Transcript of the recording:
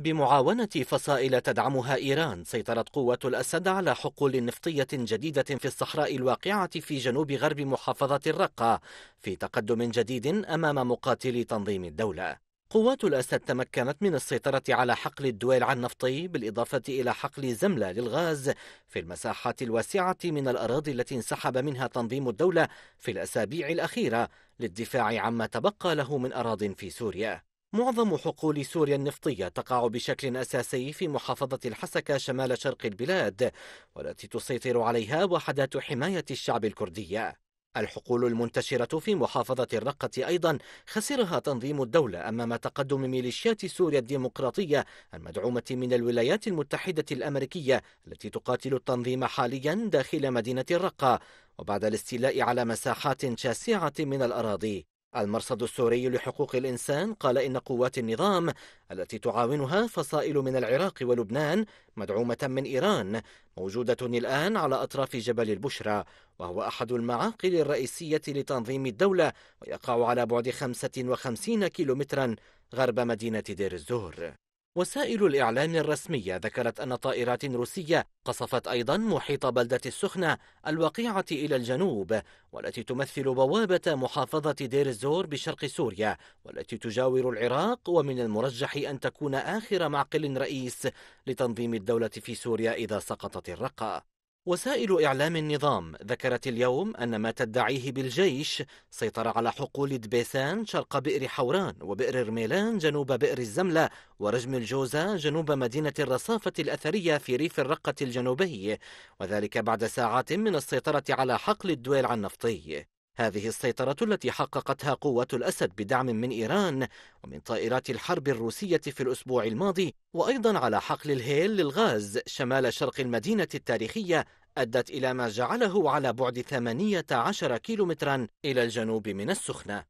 بمعاونة فصائل تدعمها إيران سيطرت قوة الأسد على حقول نفطية جديدة في الصحراء الواقعة في جنوب غرب محافظة الرقة في تقدم جديد أمام مقاتلي تنظيم الدولة قوات الأسد تمكنت من السيطرة على حقل الدويلع النفطي بالإضافة إلى حقل زملة للغاز في المساحات الواسعة من الأراضي التي انسحب منها تنظيم الدولة في الأسابيع الأخيرة للدفاع عما تبقى له من أراض في سوريا معظم حقول سوريا النفطية تقع بشكل أساسي في محافظة الحسكة شمال شرق البلاد والتي تسيطر عليها وحدات حماية الشعب الكردية الحقول المنتشرة في محافظة الرقة أيضا خسرها تنظيم الدولة أمام تقدم ميليشيات سوريا الديمقراطية المدعومة من الولايات المتحدة الأمريكية التي تقاتل التنظيم حاليا داخل مدينة الرقة وبعد الاستيلاء على مساحات شاسعة من الأراضي المرصد السوري لحقوق الإنسان قال إن قوات النظام التي تعاونها فصائل من العراق ولبنان مدعومة من إيران موجودة الآن على أطراف جبل البشرى وهو أحد المعاقل الرئيسية لتنظيم الدولة ويقع على بعد 55 كيلومترا غرب مدينة دير الزور وسائل الإعلام الرسمية ذكرت أن طائرات روسية قصفت أيضا محيط بلدة السخنة الواقعة إلى الجنوب والتي تمثل بوابة محافظة دير الزور بشرق سوريا والتي تجاور العراق ومن المرجح أن تكون آخر معقل رئيس لتنظيم الدولة في سوريا إذا سقطت الرقة وسائل إعلام النظام ذكرت اليوم أن ما تدعيه بالجيش سيطر على حقول دبيسان شرق بئر حوران وبئر رميلان جنوب بئر الزملة ورجم الجوزة جنوب مدينة الرصافة الأثرية في ريف الرقة الجنوبي وذلك بعد ساعات من السيطرة على حقل الدويل عن هذه السيطرة التي حققتها قوة الأسد بدعم من إيران ومن طائرات الحرب الروسية في الأسبوع الماضي وأيضا على حقل الهيل للغاز شمال شرق المدينة التاريخية أدت إلى ما جعله على بعد 18 كيلومترا إلى الجنوب من السخنة